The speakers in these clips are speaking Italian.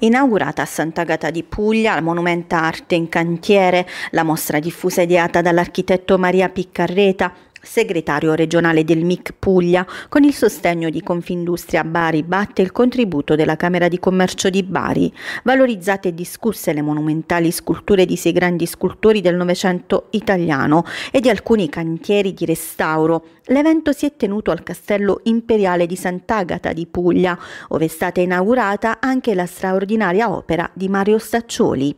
Inaugurata a Sant'Agata di Puglia, la Monumenta Arte in Cantiere, la mostra diffusa ideata dall'architetto Maria Piccarreta, segretario regionale del MIC Puglia, con il sostegno di Confindustria Bari batte il contributo della Camera di Commercio di Bari. Valorizzate e discusse le monumentali sculture di sei grandi scultori del Novecento italiano e di alcuni cantieri di restauro. L'evento si è tenuto al Castello Imperiale di Sant'Agata di Puglia, dove è stata inaugurata anche la straordinaria opera di Mario Staccioli.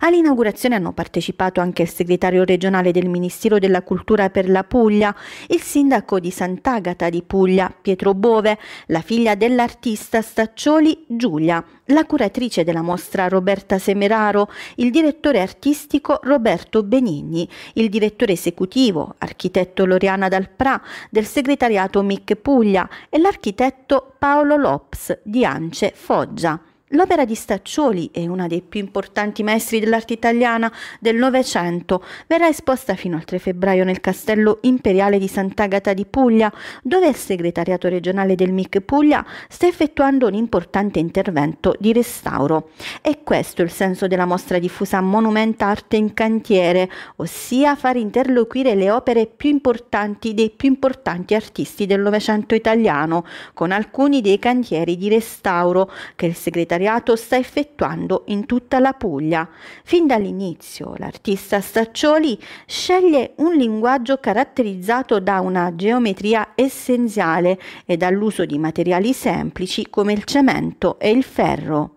All'inaugurazione hanno partecipato anche il segretario regionale del Ministero della Cultura per la Puglia, il sindaco di Sant'Agata di Puglia, Pietro Bove, la figlia dell'artista Staccioli, Giulia, la curatrice della mostra Roberta Semeraro, il direttore artistico Roberto Benigni, il direttore esecutivo, architetto Loriana Dalprà, del segretariato MIC Puglia e l'architetto Paolo Lops di Ance Foggia. L'opera di Staccioli è una dei più importanti maestri dell'arte italiana del Novecento. Verrà esposta fino al 3 febbraio nel Castello Imperiale di Sant'Agata di Puglia, dove il segretariato regionale del MIC Puglia sta effettuando un importante intervento di restauro. È questo il senso della mostra diffusa Monumenta Arte in Cantiere, ossia far interloquire le opere più importanti dei più importanti artisti del Novecento italiano, con alcuni dei cantieri di restauro che il segretario volontariato sta effettuando in tutta la Puglia. Fin dall'inizio l'artista Staccioli sceglie un linguaggio caratterizzato da una geometria essenziale e dall'uso di materiali semplici come il cemento e il ferro.